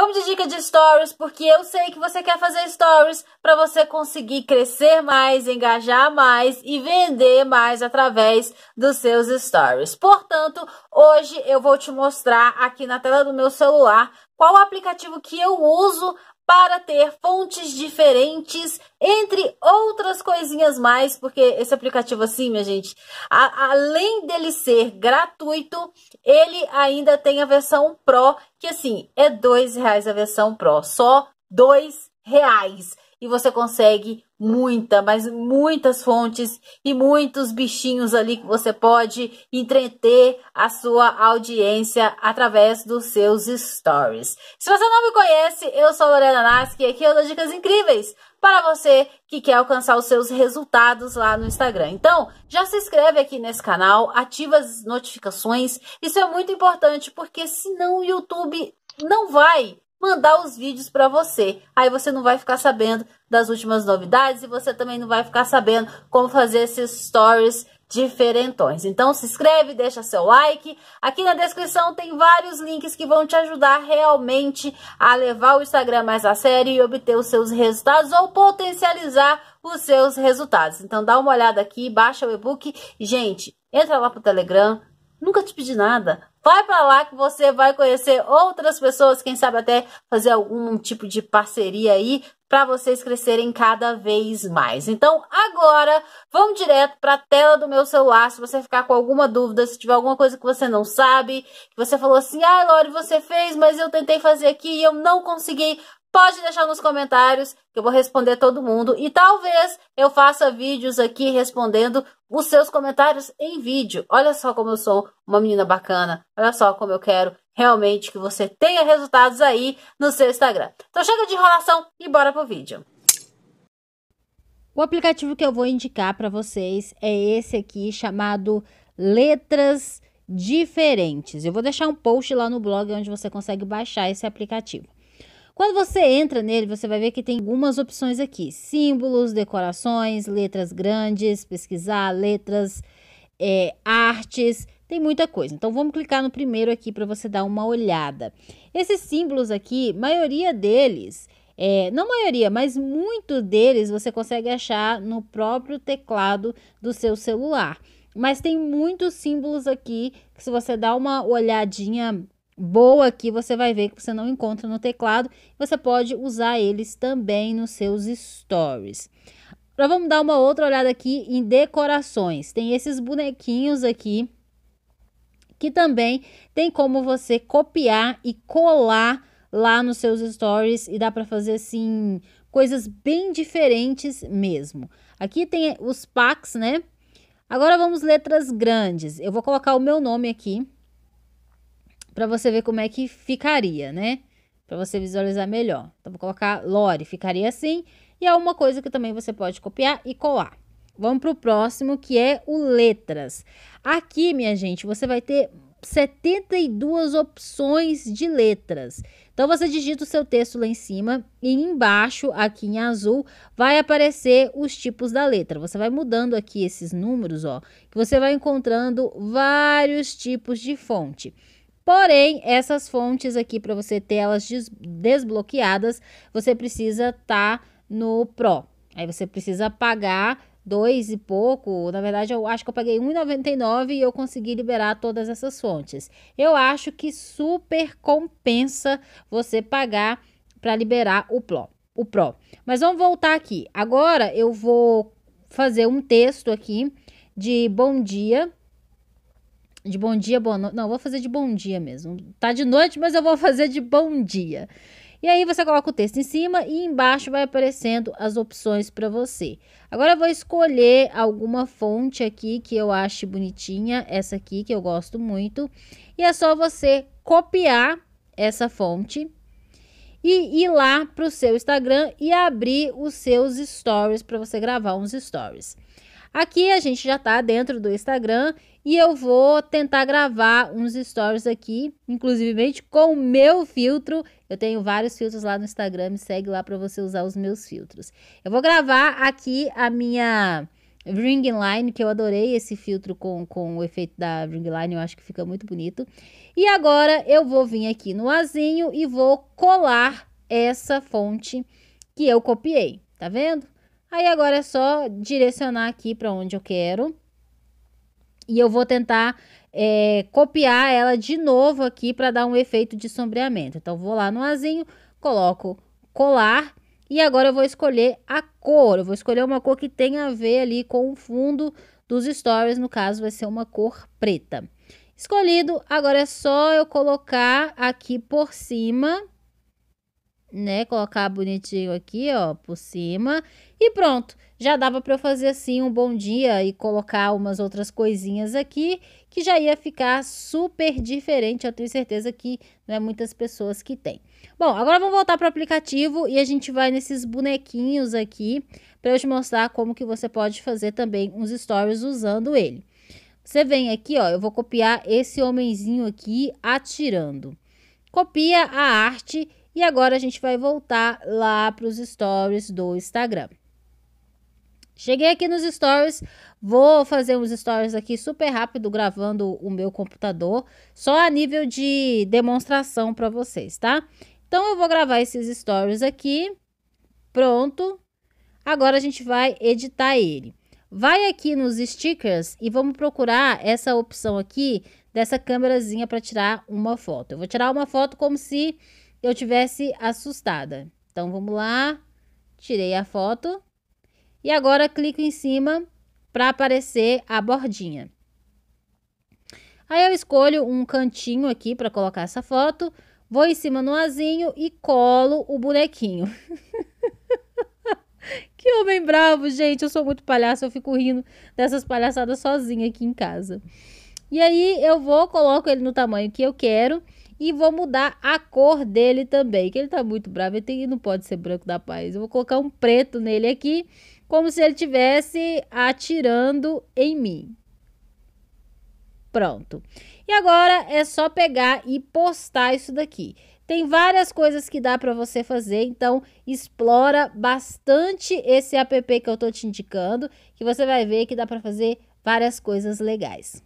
Vamos de dica de stories, porque eu sei que você quer fazer stories para você conseguir crescer mais, engajar mais e vender mais através dos seus stories. Portanto, hoje eu vou te mostrar aqui na tela do meu celular qual aplicativo que eu uso para ter fontes diferentes, entre outras coisinhas mais, porque esse aplicativo assim, minha gente, a, além dele ser gratuito, ele ainda tem a versão Pro, que assim, é dois reais a versão Pro, só dois reais. E você consegue muita, mas muitas fontes e muitos bichinhos ali que você pode entreter a sua audiência através dos seus stories. Se você não me conhece, eu sou Lorena Nasky e aqui eu dou dicas incríveis para você que quer alcançar os seus resultados lá no Instagram. Então, já se inscreve aqui nesse canal, ativa as notificações. Isso é muito importante porque senão o YouTube não vai mandar os vídeos para você. Aí você não vai ficar sabendo das últimas novidades e você também não vai ficar sabendo como fazer esses stories diferentões. Então se inscreve, deixa seu like. Aqui na descrição tem vários links que vão te ajudar realmente a levar o Instagram mais a sério e obter os seus resultados ou potencializar os seus resultados. Então dá uma olhada aqui, baixa o e-book. Gente, entra lá pro Telegram, nunca te pedi nada. Vai para lá que você vai conhecer outras pessoas, quem sabe até fazer algum tipo de parceria aí para vocês crescerem cada vez mais. Então, agora, vamos direto para a tela do meu celular, se você ficar com alguma dúvida, se tiver alguma coisa que você não sabe, que você falou assim: "Ah, Lore, você fez, mas eu tentei fazer aqui e eu não consegui" pode deixar nos comentários que eu vou responder todo mundo e talvez eu faça vídeos aqui respondendo os seus comentários em vídeo. Olha só como eu sou uma menina bacana, olha só como eu quero realmente que você tenha resultados aí no seu Instagram. Então chega de enrolação e bora pro vídeo. O aplicativo que eu vou indicar para vocês é esse aqui chamado Letras Diferentes. Eu vou deixar um post lá no blog onde você consegue baixar esse aplicativo. Quando você entra nele, você vai ver que tem algumas opções aqui: símbolos, decorações, letras grandes, pesquisar, letras, é, artes, tem muita coisa. Então vamos clicar no primeiro aqui para você dar uma olhada. Esses símbolos aqui, maioria deles, é, não maioria, mas muitos deles você consegue achar no próprio teclado do seu celular. Mas tem muitos símbolos aqui que se você dá uma olhadinha boa que você vai ver que você não encontra no teclado. Você pode usar eles também nos seus stories. agora vamos dar uma outra olhada aqui em decorações. Tem esses bonequinhos aqui que também tem como você copiar e colar lá nos seus stories e dá para fazer assim coisas bem diferentes mesmo. Aqui tem os packs, né? Agora vamos letras grandes. Eu vou colocar o meu nome aqui para você ver como é que ficaria, né? Para você visualizar melhor. Então, vou colocar Lore, ficaria assim. E é uma coisa que também você pode copiar e colar. Vamos para o próximo, que é o letras. Aqui, minha gente, você vai ter 72 opções de letras. Então você digita o seu texto lá em cima e embaixo, aqui em azul, vai aparecer os tipos da letra. Você vai mudando aqui esses números, ó, que você vai encontrando vários tipos de fonte. Porém, essas fontes aqui, para você ter elas des desbloqueadas, você precisa estar tá no Pro. Aí você precisa pagar dois e pouco. Na verdade, eu acho que eu paguei R$1,99 e eu consegui liberar todas essas fontes. Eu acho que super compensa você pagar para liberar o Pro. O Pro. Mas vamos voltar aqui. Agora eu vou fazer um texto aqui de bom dia de bom dia, boa noite. Não, vou fazer de bom dia mesmo. Tá de noite, mas eu vou fazer de bom dia. E aí você coloca o texto em cima e embaixo vai aparecendo as opções para você. Agora eu vou escolher alguma fonte aqui que eu ache bonitinha, essa aqui que eu gosto muito, e é só você copiar essa fonte e ir lá para o seu Instagram e abrir os seus stories para você gravar uns stories. Aqui a gente já está dentro do Instagram e eu vou tentar gravar uns stories aqui, inclusive com o meu filtro. Eu tenho vários filtros lá no Instagram, me segue lá para você usar os meus filtros. Eu vou gravar aqui a minha ring line, que eu adorei esse filtro com, com o efeito da ring line, eu acho que fica muito bonito. E agora eu vou vir aqui no azinho e vou colar essa fonte que eu copiei, tá vendo? Aí agora é só direcionar aqui para onde eu quero. E eu vou tentar é, copiar ela de novo aqui para dar um efeito de sombreamento. Então, vou lá no azinho, coloco colar e agora eu vou escolher a cor. Eu vou escolher uma cor que tenha a ver ali com o fundo dos stories, no caso vai ser uma cor preta. Escolhido, agora é só eu colocar aqui por cima né? Colocar bonitinho aqui, ó, por cima. E pronto, já dava para eu fazer assim um bom dia e colocar umas outras coisinhas aqui, que já ia ficar super diferente. Eu tenho certeza que não é muitas pessoas que têm. Bom, agora vamos voltar para o aplicativo e a gente vai nesses bonequinhos aqui para eu te mostrar como que você pode fazer também uns stories usando ele. Você vem aqui, ó, eu vou copiar esse homenzinho aqui atirando. Copia a arte e agora a gente vai voltar lá para os stories do Instagram. Cheguei aqui nos stories, vou fazer uns stories aqui super rápido gravando o meu computador, só a nível de demonstração para vocês, tá? Então eu vou gravar esses stories aqui. Pronto. Agora a gente vai editar ele. Vai aqui nos stickers e vamos procurar essa opção aqui dessa câmerazinha para tirar uma foto. Eu vou tirar uma foto como se eu tivesse assustada. Então vamos lá, tirei a foto e agora clico em cima para aparecer a bordinha. Aí eu escolho um cantinho aqui para colocar essa foto, vou em cima no azinho e colo o bonequinho. que homem bravo, gente, eu sou muito palhaço, eu fico rindo dessas palhaçadas sozinha aqui em casa. E aí eu vou, coloco ele no tamanho que eu quero e vou mudar a cor dele também, que ele tá muito bravo, ele tem, não pode ser branco da paz. Eu vou colocar um preto nele aqui, como se ele estivesse atirando em mim. Pronto. E agora é só pegar e postar isso daqui. Tem várias coisas que dá para você fazer, então explora bastante esse app que eu tô te indicando, que você vai ver que dá para fazer várias coisas legais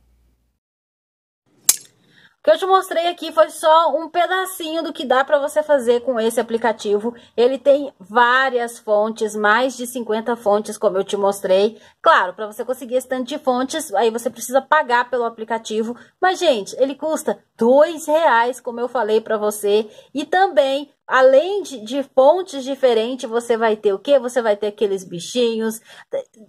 que eu te mostrei aqui foi só um pedacinho do que dá para você fazer com esse aplicativo. Ele tem várias fontes, mais de 50 fontes, como eu te mostrei. Claro, para você conseguir esse tanto de fontes, aí você precisa pagar pelo aplicativo. Mas, gente, ele custa dois reais, como eu falei para você. E também além de, de, fontes diferentes, você vai ter o que? Você vai ter aqueles bichinhos,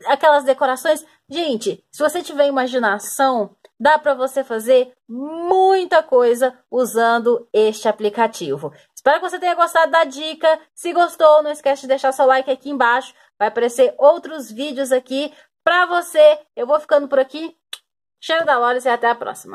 aquelas decorações. Gente, se você tiver imaginação, dá para você fazer muita coisa usando este aplicativo. Espero que você tenha gostado da dica. Se gostou, não esquece de deixar seu like aqui embaixo. Vai aparecer outros vídeos aqui para você. Eu vou ficando por aqui. Cheiro da Lores e até a próxima.